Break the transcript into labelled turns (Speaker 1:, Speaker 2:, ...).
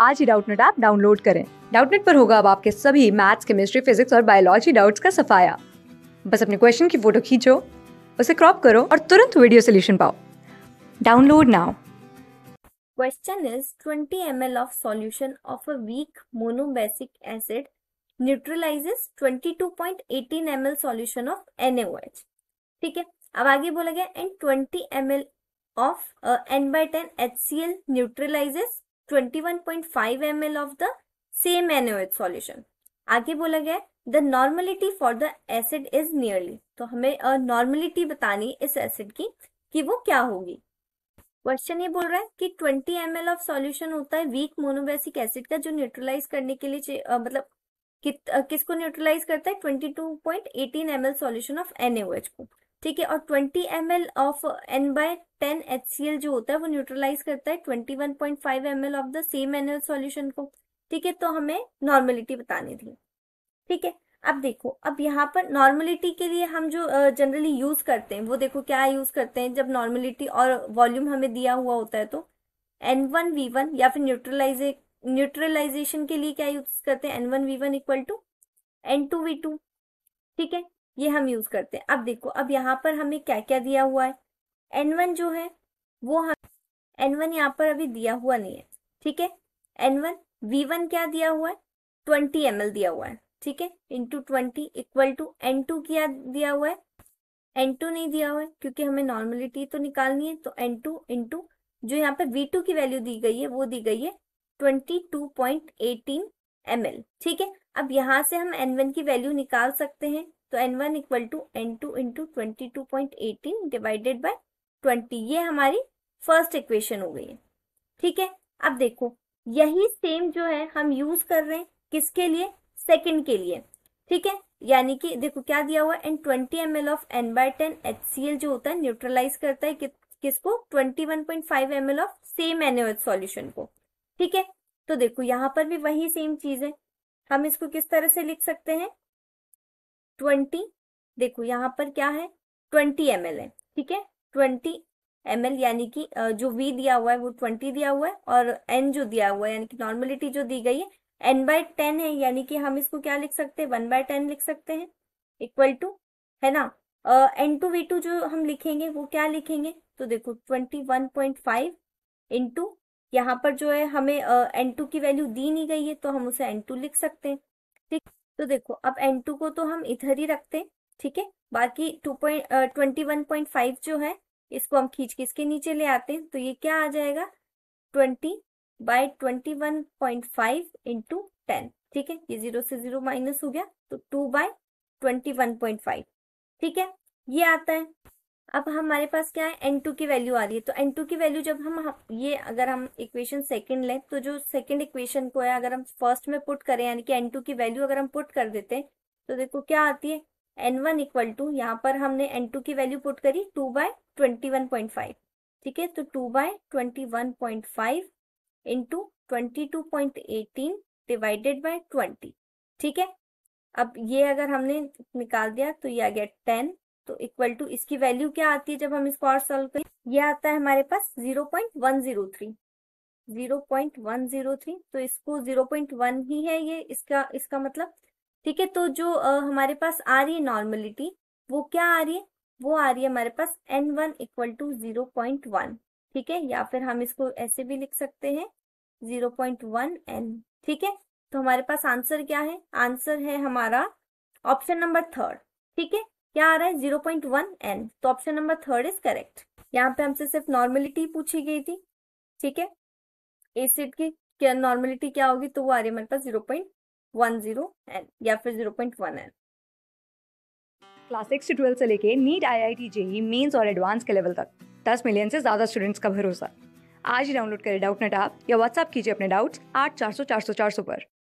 Speaker 1: आज ही Doubtnut app download करें डाउटनेट पर होगा अब आपके सभी मैथ्स केमिस्ट्री फिजिक्स और बायोलॉजी डाउट्स का सफाया बस अपने क्वेश्चन की फोटो खींचो उसे क्रॉप करो और तुरंत वीडियो सोल्यूशन पाओ download now
Speaker 2: Question is 20 ml of solution of a weak monobasic acid neutralizes 22.18 ml solution of NaOH. ठीक है अब आगे बोला गया and 20 of N uh, ten H C L neutralizes 21.5 ml of the same NaOH solution. आगे बोला गया the normality for the acid is nearly तो हमें नॉर्मलिटी बतानी इस एसिड की कि वो क्या होगी क्वेश्चन ये बोल रहा है कि 20 एम ऑफ सॉल्यूशन होता है वीक मोनोबेसिक एसिड का जो न्यूट्रलाइज करने के लिए आ, मतलब कि, आ, किसको न्यूट्रलाइज करता है 22.18 ml सॉल्यूशन ऑफ NaOH को ठीक है और 20 M of N by ten H जो होता है वो न्यूट्रलाइज करता है 21.5 M of the same annual solution को ठीक है तो हमें नॉर्मलिटी बतानी थी ठीक है अब देखो अब यहाँ पर नॉर्मलिटी के लिए हम जो जनरली यूज करते हैं वो देखो क्या यूज करते हैं जब नॉर्मलिटी और वॉल्यूम हमें दिया हुआ होता है तो एन वन वी वन या फिर न्यूट्रलाइजे न्यूट्रलाइजेशन के लिए क्या यूज करते हैं N one V one equal to N two V two ठीक है ये हम यूज करते हैं अब देखो अब यहाँ पर हमें क्या क्या दिया हुआ है एन वन जो है वो हम एन वन यहाँ पर अभी दिया हुआ नहीं है ठीक है एन वन वी वन क्या दिया हुआ है ट्वेंटी एम दिया हुआ है ठीक है into twenty equal to N two क्या दिया हुआ है एन टू नहीं दिया हुआ है क्योंकि हमें नॉर्मलिटी तो निकालनी है तो एन टू इंटू जो यहाँ पर वी टू की वैल्यू दी गई है वो दी गई है twenty two point eighteen M ठीक है अब यहाँ से हम एन वन की वैल्यू निकाल सकते हैं तो N one equal to N two into twenty two point eighteen divided by twenty ये हमारी फर्स्ट इक्वेशन हो गई है ठीक है अब देखो यही सेम जो है हम यूज कर रहे हैं किसके लिए सेकंड के लिए ठीक है यानी कि देखो क्या दिया हुआ N and twenty M L of N by ten H C L जो होता है न्यूट्रलाइज करता है कि, किसको twenty one point five M L of same annual solution को ठीक है तो देखो यहाँ पर भी वही सेम चीज है हम इसको किस तरह से लिख सकते हैं ट्वेंटी देखो यहाँ पर क्या है ट्वेंटी एम है ठीक है ट्वेंटी एम यानी कि जो वी दिया हुआ है वो ट्वेंटी दिया हुआ है और एन जो दिया हुआ है यानी कि नॉर्मलिटी जो दी गई है एन बाय टेन है यानी कि हम इसको क्या लिख सकते हैं वन बाय टेन लिख सकते हैं इक्वल टू है ना एन टू वी टू जो हम लिखेंगे वो क्या लिखेंगे तो देखो twenty one point five into यहाँ पर जो है हमें एन uh, टू की वैल्यू दी नहीं गई है तो हम उसे एन टू लिख सकते हैं तो देखो अब एन टू को तो हम इधर ही रखते हैं ठीक है बाकी two point twenty one point five जो है इसको हम खींच के इसके नीचे ले आते हैं तो ये क्या आ जाएगा twenty by twenty one point five into ten ठीक है ये जीरो से जीरो माइनस हो गया तो two by twenty one point five ठीक है ये आता है अब हमारे पास क्या है एन टू की वैल्यू आ रही है तो एन टू की वैल्यू जब हम ये अगर हम इक्वेशन सेकंड लें तो जो सेकंड इक्वेशन को है अगर हम फर्स्ट में पुट करें यानी कि एन टू की वैल्यू अगर हम पुट कर देते हैं तो देखो क्या आती है एन वन इक्वल टू यहाँ पर हमने एन टू की वैल्यू पुट करी two by twenty one point five ठीक है तो two by twenty one point five two twenty two point eighteen divided by twenty ठीक है अब ये अगर हमने निकाल दिया तो ये आ गया टेन तो इक्वल टू इसकी वैल्यू क्या आती है जब हम इसको और सॉल्व करें यह आता है हमारे पास zero point one zero three zero point one zero three तो इसको जीरो पॉइंट वन ही है ये इसका इसका मतलब ठीक है तो जो आ, हमारे पास आ रही है नॉर्मलिटी वो क्या आ रही है वो आ रही है हमारे पास N one equal to zero point one ठीक है या फिर हम इसको ऐसे भी लिख सकते हैं जीरो पॉइंट वन एन ठीक है तो हमारे पास आंसर क्या है आंसर है हमारा ऑप्शन नंबर थर्ड ठीक है क्या आ रहा है जीरो पॉइंट वन एन तो option number third is correct यहाँ पे हमसे सिर्फ नॉर्मेलिटी पूछी गई थी ठीक है एसिड की क्या नॉर्मेलिटी क्या होगी तो वो आ रही है मेरे पास zero point one zero N या फिर zero point one N
Speaker 1: class six से ट्वेल्थ से लेके NEET I I T JEE mains और एडवांस के लेवल तक दस मिलियन से ज़्यादा स्टूडेंट्स का भरोसा आज ही डाउनलोड करें डाउट नेट आप या व्हाट्सअप कीजिए अपने डाउट्स आठ चार सौ चार सौ चार सौ पर